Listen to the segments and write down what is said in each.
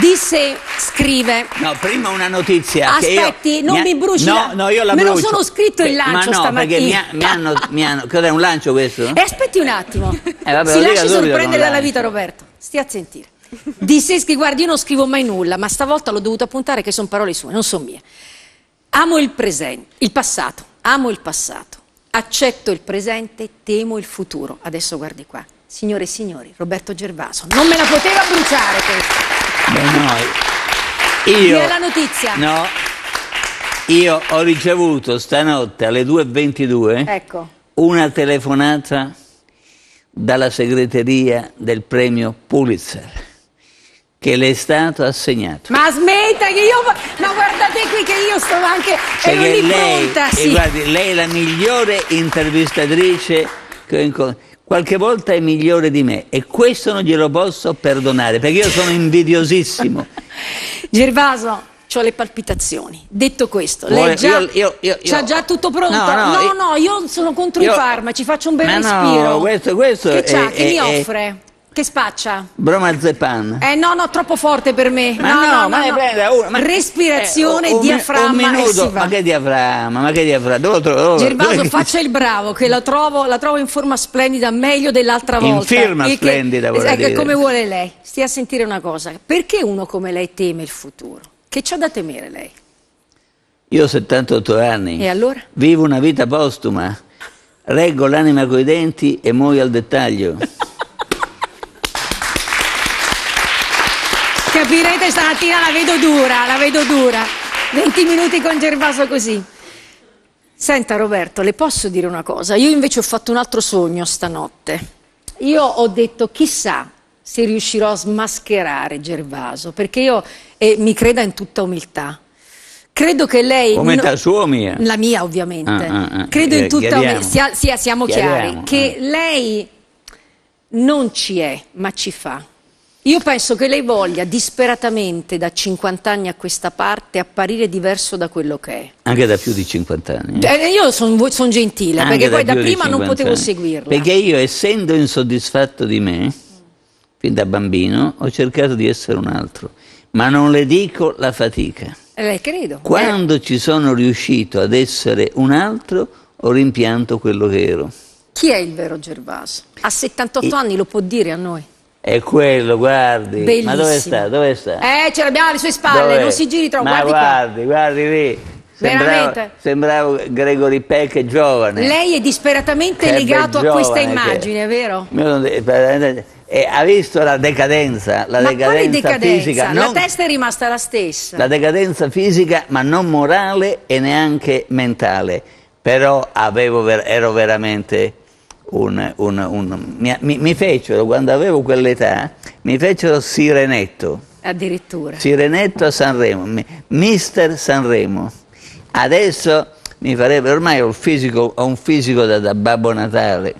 di sé scrive. No, prima una notizia. Aspetti, non mi, ha... bruci. No, no, io la Me brucio. lo sono scritto il lancio Ma no, stamattina. perché mi, mi hanno, mi hanno... Cos'è un lancio questo? E aspetti un attimo. Eh, vabbè, si lasci sorprendere dalla vita, Roberto. Stia a sentire. Di scrive, guardi, io non scrivo mai nulla, ma stavolta l'ho dovuto appuntare che sono parole sue, non sono mie. Amo il presente, il passato, amo il passato, accetto il presente, temo il futuro. Adesso guardi qua. Signore e signori, Roberto Gervaso, non me la poteva bruciare questa. Beh, no, io, la notizia. No, io ho ricevuto stanotte alle 2.22 ecco. una telefonata dalla segreteria del premio Pulitzer che le è stato assegnato. Ma smetta che io. Ma guardate qui che io sto anche. Cioè ero lei, pronta, eh, sì. guardi, lei è la migliore intervistatrice che ho incontrato qualche volta è migliore di me e questo non glielo posso perdonare perché io sono invidiosissimo. Gervaso, ho le palpitazioni. Detto questo, Vuole, lei già, io, io, io, c'ha già tutto pronto. No, no, no, no io, sono contro i farmaci, faccio un bel respiro. No, questo, questo che, è, è, che mi offre? Che spaccia? Bromazepam. Eh no, no, troppo forte per me. Ma no, no, no ma no, ne no. Oh, ma... Respirazione, eh, oh, un, diaframma. Un minuto, ma che diaframma, ma che diaframma? Dove lo trovo? Gervaso, Dove... faccia il bravo, che la trovo, la trovo in forma splendida, meglio dell'altra volta. In firma che, splendida, vuol ecco, dire. come vuole lei. Stia a sentire una cosa. Perché uno come lei teme il futuro? Che c'ha da temere lei? Io ho 78 anni. E allora? Vivo una vita postuma. Reggo l'anima coi denti e muoio al dettaglio. capirete stamattina la vedo dura, la vedo dura. 20 minuti con Gervaso così. Senta Roberto, le posso dire una cosa? Io invece ho fatto un altro sogno stanotte. Io ho detto chissà se riuscirò a smascherare Gervaso, perché io eh, mi creda in tutta umiltà. Credo che lei. Umiltà no, sua o mia? La mia, ovviamente. Ah, ah, ah. Credo in tutta umiltà. Sia, sia, siamo chiari. Che eh. lei non ci è, ma ci fa. Io penso che lei voglia disperatamente da 50 anni a questa parte apparire diverso da quello che è. Anche da più di 50 anni. Eh, eh io sono son gentile, Anche perché da poi da prima non potevo anni. seguirla. Perché io, essendo insoddisfatto di me, fin da bambino, ho cercato di essere un altro. Ma non le dico la fatica. Eh, lei credo. Quando eh. ci sono riuscito ad essere un altro, ho rimpianto quello che ero. Chi è il vero Gervaso? A 78 e... anni lo può dire a noi? È quello, guardi. Bellissimo. Ma dove sta? Dove sta? Eh, ce l'abbiamo alle sue spalle, dove? non si giri troppo. Ma guardi, guardi, guardi lì. Sembrava, sembrava Gregory Peck giovane. Lei è disperatamente Peck legato a questa immagine, che... vero? E ha visto la decadenza, la ma decadenza, decadenza? fisica. Non... La testa è rimasta la stessa. La decadenza fisica, ma non morale e neanche mentale. Però avevo, ero veramente un, un, un, mi, mi, fecero, quando avevo quell'età, mi fecero Sirenetto. Addirittura. Sirenetto a Sanremo, mister Sanremo. Adesso mi farebbe, ormai ho, fisico, ho un fisico da, da Babbo Natale.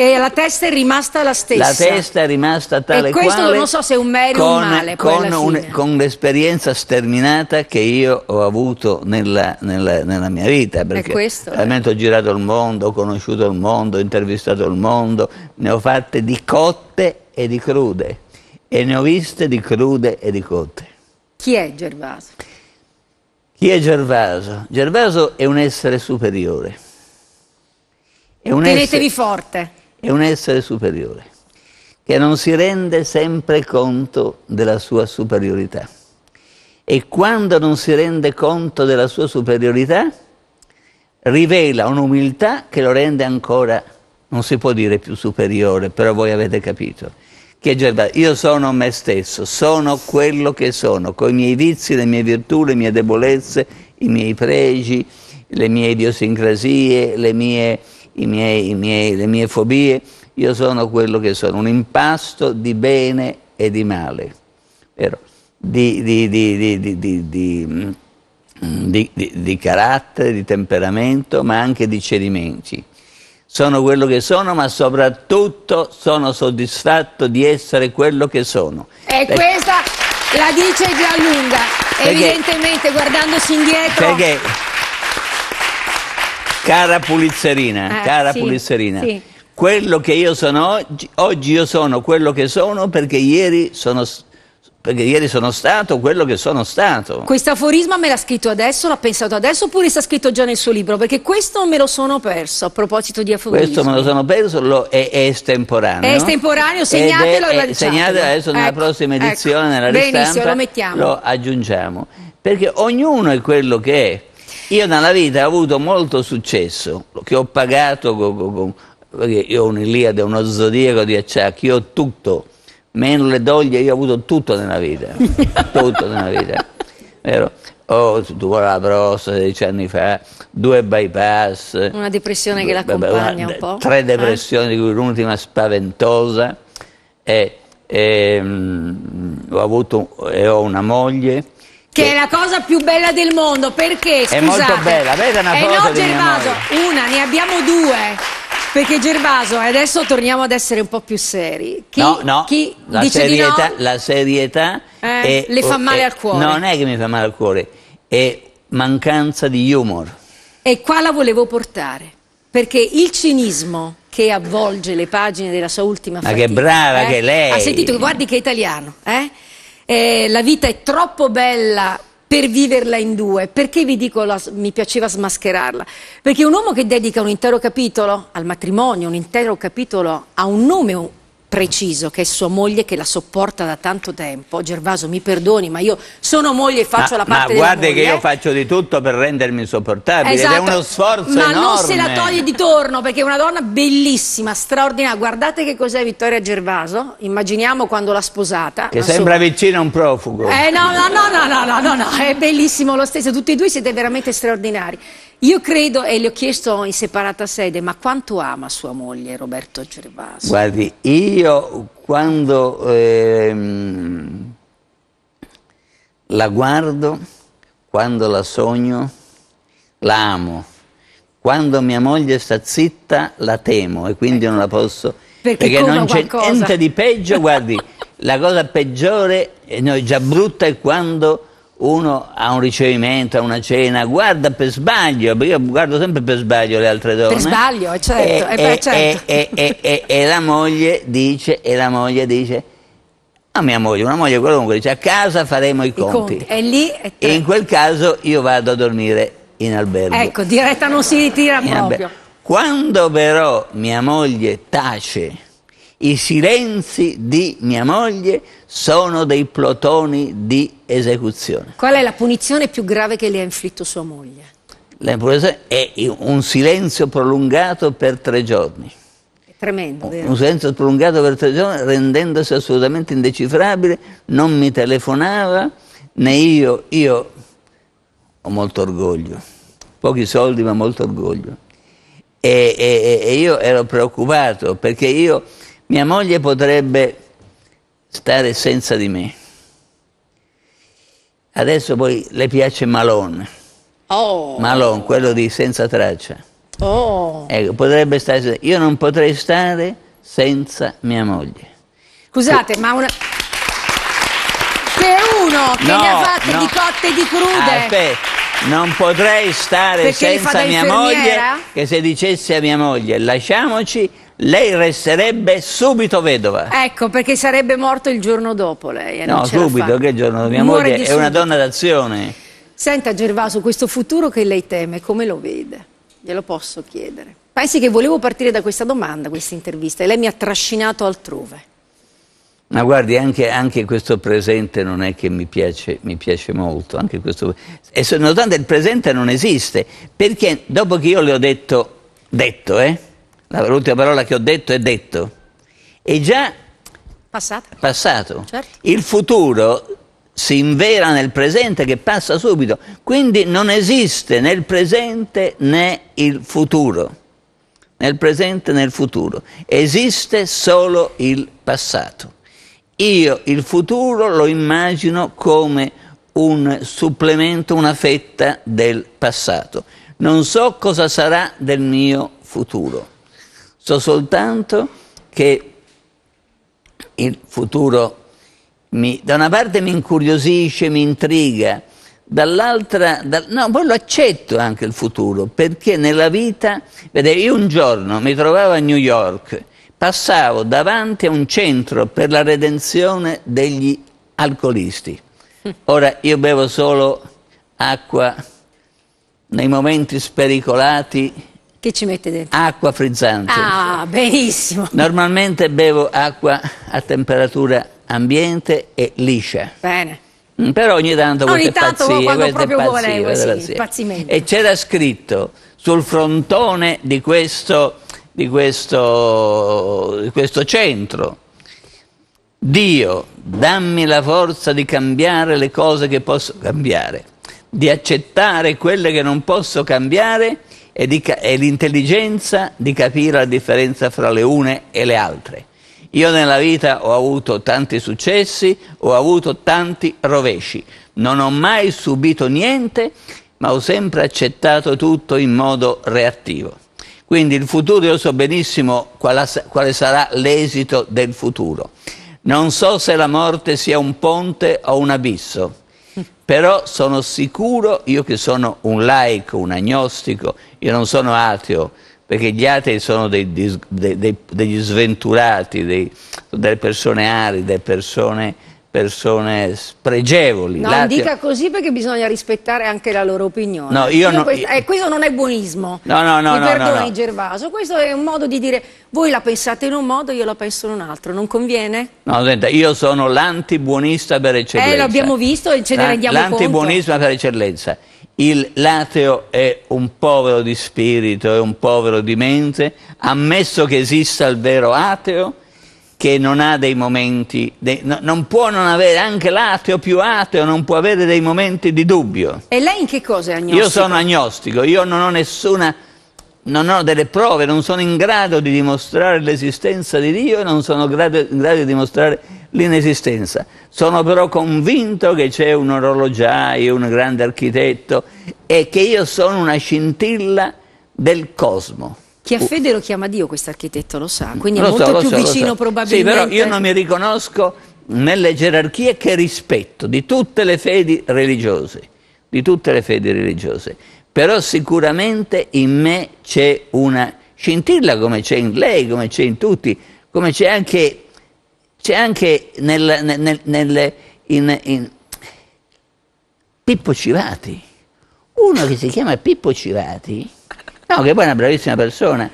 E la testa è rimasta la stessa. La testa è rimasta tale e questo quale, non so se è un merito o un male. Con, un, con, l'esperienza sterminata che io ho avuto nella, nella, nella mia vita. Perché questo, veramente eh. ho girato il mondo, ho conosciuto il mondo, ho intervistato il mondo, ne ho fatte di cotte e di crude. E ne ho viste di crude e di cotte. Chi è Gervaso? Chi è Gervaso? Gervaso è un essere superiore. È un Tenetevi essere... forte è un essere superiore che non si rende sempre conto della sua superiorità. E quando non si rende conto della sua superiorità, rivela un'umiltà che lo rende ancora, non si può dire più superiore, però voi avete capito, che è io sono me stesso, sono quello che sono, con i miei vizi, le mie virtù, le mie debolezze, i miei pregi, le mie idiosincrasie, le mie i miei, i miei, le mie fobie, io sono quello che sono, un impasto di bene e di male, vero? Mm, di, di, di carattere, di temperamento, ma anche di cedimenti. Sono quello che sono, ma soprattutto sono soddisfatto di essere quello che sono. E Perché... questa la dice Gianlunga, Perché... evidentemente guardandosi indietro. Perché Cara Pulizzerina, eh, cara sì, Pulizzerina. Sì. Quello che io sono oggi, oggi io sono quello che sono perché ieri sono perché ieri sono stato quello che sono stato. Questo aforisma me l'ha scritto adesso, l'ha pensato adesso oppure sta scritto già nel suo libro? Perché questo me lo sono perso a proposito di aforismi. Questo me lo sono perso, lo, è, è, estemporaneo. È estemporaneo, segnatelo è, e lanciatelo. Segnatelo adesso nella ecco, prossima ecco. edizione, ecco, nella ristampa, Benissimo, lo mettiamo. Lo aggiungiamo. Perché ognuno è quello che è. Io nella vita ho avuto molto successo, che ho pagato con, con, perché io ho un'Iliade, uno zodiaco di acciacchi, io ho tutto, meno le doglie, io ho avuto tutto nella vita, tutto nella vita, vero? Ho tumore la prostata 16 anni fa, due bypass. Una depressione due, che l'accompagna un po'. Tre eh? depressioni, eh? di cui l'ultima spaventosa. E, e, ehm, mh, ho avuto, e ho una moglie che è la cosa più bella del mondo, perché scusate, È molto bella, vede una e foto no di Gervaso, una, ne abbiamo due. Perché Gervaso, adesso torniamo ad essere un po' più seri. Chi, No, no, chi la dice serietà, di no, la serietà Eh, le fa male al cuore. Non è che mi fa male al cuore, è mancanza di humor. e qua la volevo portare. Perché il cinismo che avvolge le pagine della sua ultima Ma che brava eh, che lei! Ha sentito, guardi che è italiano, eh? eh, la vita è troppo bella per viverla in due. Perché vi dico la, mi piaceva smascherarla? Perché un uomo che dedica un intero capitolo al matrimonio, un intero capitolo a un nome, preciso che è sua moglie che la sopporta da tanto tempo. Gervaso, mi perdoni, ma io sono moglie e faccio ma, la parte della moglie. Ma guardi che io eh? faccio di tutto per rendermi insopportabile, esatto. è uno sforzo ma enorme. Ma non se la toglie di torno, perché è una donna bellissima, straordinaria. Guardate che cos'è Vittoria Gervaso, immaginiamo quando l'ha sposata. Che sembra so... vicina a un profugo. Eh no, no, no, no, no, no, no, no, è bellissimo lo stesso, tutti e due siete veramente straordinari. Io credo, e le ho chiesto in separata sede, ma quanto ama sua moglie Roberto Gervaso? Guardi, io quando ehm, la guardo, quando la sogno, la amo. Quando mia moglie sta zitta, la temo e quindi ecco. non la ecco. posso... Perché, perché non c'è niente di peggio, guardi, la cosa peggiore, eh, no, già brutta è quando uno ha un ricevimento, a una cena, guarda per sbaglio, perché io guardo sempre per sbaglio le altre donne. Per sbaglio, certo, eh, certo. E, e, certo. e, e la moglie dice, e la moglie dice, a mia moglie, una moglie qualunque, dice a casa faremo i, I conti. conti. E, lì è e in quel caso io vado a dormire in albergo. Ecco, diretta non si ritira in proprio. Albergo. Quando però mia moglie tace i silenzi di mia moglie sono dei plotoni di esecuzione. Qual è la punizione più grave che le ha inflitto sua moglie? La punizione è un silenzio prolungato per tre giorni. È tremendo. Vero? Un silenzio prolungato per tre giorni rendendosi assolutamente indecifrabile, non mi telefonava, né io, io ho molto orgoglio, pochi soldi ma molto orgoglio. e, e, e io ero preoccupato perché io mia moglie potrebbe stare senza di me. Adesso poi le piace Malone. Oh. Malone, quello di Senza Traccia. Oh. Ecco, potrebbe stare... senza... Io non potrei stare senza mia moglie. Scusate, ma una... C'è uno che no, ne ha fatte no. di cotte e di crude. Aspetta. Ah, non potrei stare Perché senza mia moglie che se dicessi a mia moglie lasciamoci lei resterebbe subito vedova. Ecco, perché sarebbe morto il giorno dopo lei. No, subito, che giorno? Mia Muore moglie è una donna d'azione. Senta Gervaso, questo futuro che lei teme, come lo vede? Glielo posso chiedere. Pensi che volevo partire da questa domanda, questa intervista, e lei mi ha trascinato altrove. Ma guardi, anche, anche, questo presente non è che mi piace, mi piace molto. Questo, e nonostante il presente non esiste, perché dopo che io le ho detto, detto, eh? l'ultima parola che ho detto è detto, è già passato. passato. Certo. Il futuro si invera nel presente che passa subito, quindi non esiste né il presente né il futuro, nel presente né il futuro, esiste solo il passato. Io il futuro lo immagino come un supplemento, una fetta del passato. Non so cosa sarà del mio futuro. So soltanto che il futuro mi, da una parte mi incuriosisce, mi intriga, dall'altra, da, no, poi lo accetto anche il futuro, perché nella vita, vedete, io un giorno mi trovavo a New York, passavo davanti a un centro per la redenzione degli alcolisti. Ora io bevo solo acqua nei momenti spericolati che ci mette dentro? Acqua frizzante. Ah, benissimo. Normalmente bevo acqua a temperatura ambiente e liscia. Bene. Mm, però ogni tanto ogni qualche tanto, pazzia, qualche pazzia, vuole, pazzia. E c'era scritto sul frontone di questo, di questo, di questo centro, Dio, dammi la forza di cambiare le cose che posso cambiare, di accettare quelle che non posso cambiare e, di, e l'intelligenza di capire la differenza fra le une e le altre. Io nella vita ho avuto tanti successi, ho avuto tanti rovesci, non ho mai subito niente, ma ho sempre accettato tutto in modo reattivo. Quindi il futuro io so benissimo quale sarà l'esito del futuro. Non so se la morte sia un ponte o un abisso però sono sicuro, io che sono un laico, un agnostico, io non sono ateo, perché gli atei sono dei, dei, dei, degli sventurati, delle persone aride, persone persone spregevoli. Non Lazio... dica così perché bisogna rispettare anche la loro opinione. No, io io no, questo, eh, questo non è buonismo. No, no, no. Mi no, perdoni no, Gervaso, questo è un modo di dire voi la pensate in un modo, io la penso in un altro, non conviene? No, senta, io sono l'antibuonista per eh, eccellenza. Eh, l'abbiamo visto e ce ne rendiamo conto. L'antibuonismo per eccellenza. Il lateo è un povero di spirito, è un povero di mente, ammesso che esista il vero ateo, che non ha dei momenti, de, no, non può non avere, anche l'ateo più ateo non può avere dei momenti di dubbio. E lei in che cosa è agnostico? Io sono agnostico, io non ho nessuna, non ho delle prove, non sono in grado di dimostrare l'esistenza di Dio e non sono grado, in grado di dimostrare l'inesistenza. Sono però convinto che c'è un orologiaio, un grande architetto e che io sono una scintilla del cosmo. Chi ha uh. fede lo chiama Dio, questo architetto lo sa, quindi è molto so, più so, vicino probabilmente. Sì, però io non mi riconosco nelle gerarchie che rispetto di tutte le fedi religiose, di tutte le fedi religiose. Però sicuramente in me c'è una scintilla come c'è in lei, come c'è in tutti, come c'è anche, anche nel, nel, nel, in, in Pippo Civati. Uno che si chiama Pippo Civati No, che poi è una bravissima persona.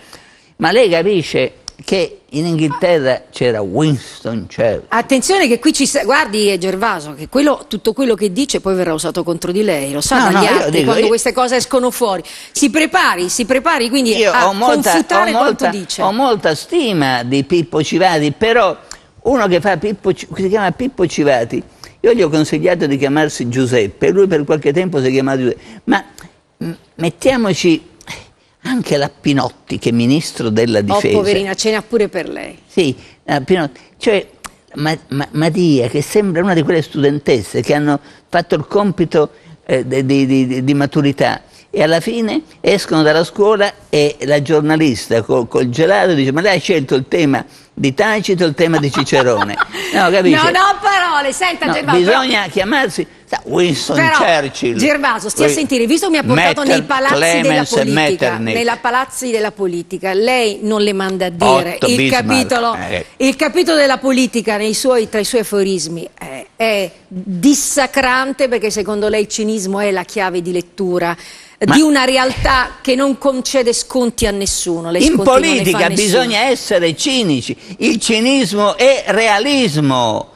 Ma lei capisce che in Inghilterra c'era Winston Churchill. Attenzione che qui ci sta, guardi eh, Gervaso, che quello, tutto quello che dice poi verrà usato contro di lei, lo sa no, dagli no, altri dico, quando io... queste cose escono fuori. Si prepari, si prepari quindi io a molta, confutare ho molta, quanto dice. Ho molta stima di Pippo Civati, però uno che fa Pippo, si chiama Pippo Civati, io gli ho consigliato di chiamarsi Giuseppe, lui per qualche tempo si è chiamato Giuseppe, ma mettiamoci anche la Pinotti, che è ministro della oh, difesa. Oh, poverina, cena pure per lei. Sì, Pinotti, cioè ma, ma, Maria, che sembra una di quelle studentesse che hanno fatto il compito eh, di, di, di, maturità e alla fine escono dalla scuola e la giornalista col, col gelato dice ma lei ha scelto il tema di Tacito il tema di Cicerone. No, capisci? Non ho parole, senta no, Germano. Bisogna però... chiamarsi Winston Però, Churchill. Gervaso, stia a sentire, visto che mi ha portato Metter, nei palazzi Clemens della politica, nella palazzi della politica, lei non le manda a dire Otto, il, capitolo, eh. il, capitolo, della politica suoi, tra i suoi aforismi è, eh, è, dissacrante perché secondo lei il cinismo è la chiave di lettura Ma di una realtà che non concede sconti a nessuno. Le in politica bisogna nessuno. essere cinici, il cinismo è realismo.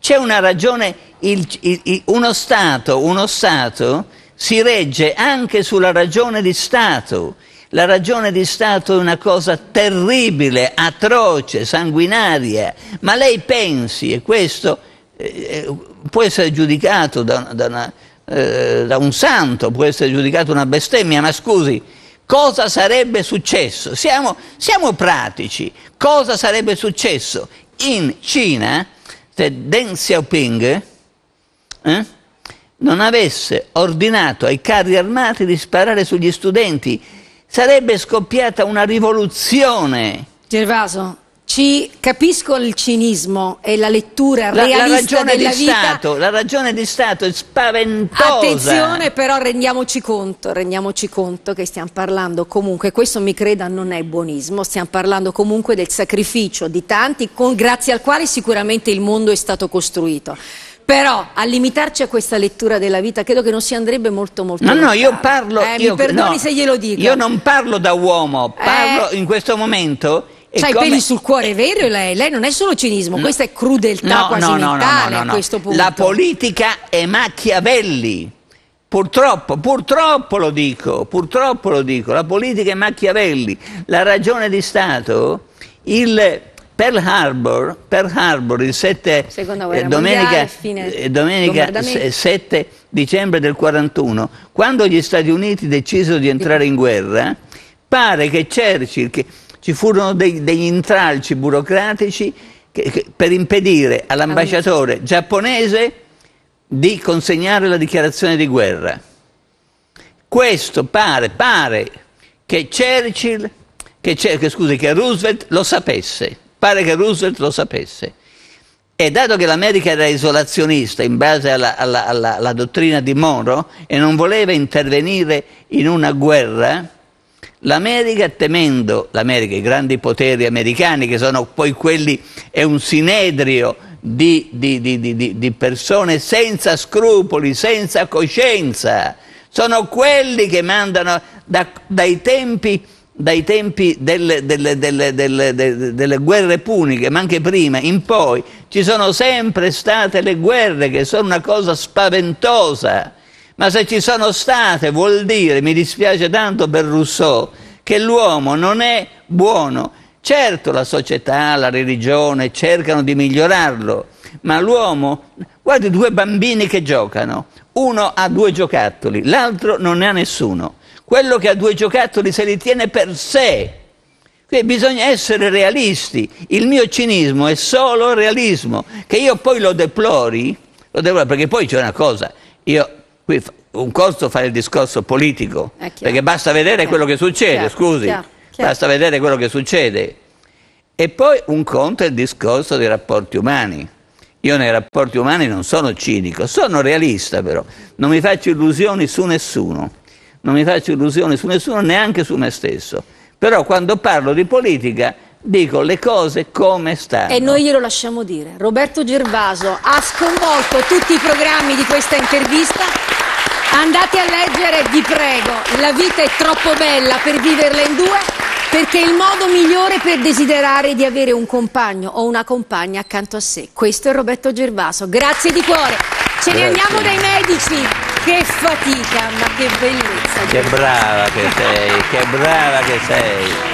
C'è una ragione il, il, uno, stato, uno Stato si regge anche sulla ragione di Stato. La ragione di Stato è una cosa terribile, atroce, sanguinaria, ma lei pensi, e questo eh, eh può essere giudicato da, da, una, eh, da, un santo, può essere giudicato una bestemmia, ma scusi, cosa sarebbe successo? Siamo, siamo pratici, cosa sarebbe successo? In Cina, Deng Xiaoping, eh, non avesse ordinato ai carri armati di sparare sugli studenti, sarebbe scoppiata una rivoluzione. Gervaso, ci capisco il cinismo e la lettura la, realista ragione della vita. Stato, la ragione di Stato è spaventosa. Attenzione però rendiamoci conto, rendiamoci conto che stiamo parlando comunque, questo mi creda non è buonismo, stiamo parlando comunque del sacrificio di tanti con, grazie al quale sicuramente il mondo è stato costruito. Però a limitarci a questa lettura della vita credo che non si andrebbe molto molto No, lontano. no, io parlo... Eh, io, mi perdoni no, se glielo dico. Io non parlo da uomo, eh. parlo eh, in questo momento... C'ha i peli sul cuore, è vero lei? Lei non è solo cinismo, no, questa è crudeltà no, quasi no, no, no, a questo punto. La politica è Machiavelli. Purtroppo, purtroppo lo dico, purtroppo lo dico, la politica è Machiavelli, la ragione di Stato, il Pearl Harbor, Pearl Harbor il 7, eh, eh, domenica, mondiale, domenica 7 dicembre del 41, quando gli Stati Uniti decisero di entrare in guerra, pare che Churchill, che ci furono dei, degli intralci burocratici che, che, per impedire all'ambasciatore giapponese di consegnare la dichiarazione di guerra. Questo pare, pare che Churchill, che, che scusi, che Roosevelt lo sapesse. Pare che Roosevelt lo sapesse. E dato che l'America era isolazionista in base alla, alla, alla, alla dottrina di Monroe e non voleva intervenire in una guerra, l'America temendo, l'America, i grandi poteri americani che sono poi quelli, è un sinedrio di, di, di, di persone senza scrupoli, senza coscienza, sono quelli che mandano da, dai tempi dai tempi delle, delle, delle, delle, guerre puniche, ma anche prima, in poi, ci sono sempre state le guerre che sono una cosa spaventosa, ma se ci sono state vuol dire, mi dispiace tanto per Rousseau, che l'uomo non è buono. Certo la società, la religione cercano di migliorarlo, ma l'uomo, guardi due bambini che giocano, uno ha due giocattoli, l'altro non ne ha nessuno. Quello che ha due giocattoli se li tiene per sé. Quindi bisogna essere realisti. Il mio cinismo è solo realismo. Che io poi lo deplori, lo deplori perché poi c'è una cosa. Io qui un costo fare il discorso politico, perché basta vedere quello che succede, chiaro, scusi, chiaro, chiaro. basta vedere quello che succede. E poi un conto è il discorso dei rapporti umani. Io nei rapporti umani non sono cinico, sono realista però, non mi faccio illusioni su nessuno, non mi faccio illusioni su nessuno neanche su me stesso. Però quando parlo di politica dico le cose come stanno. E noi glielo lasciamo dire. Roberto Gervaso ha sconvolto tutti i programmi di questa intervista. Andate a leggere, vi prego, La vita è troppo bella per viverla in due. Perché il modo migliore per desiderare di avere un compagno o una compagna accanto a sé. Questo è Roberto Gervaso. Grazie di cuore. Ce ne andiamo dai medici. Che fatica, ma che bellezza. Che brava che sei, che brava che sei.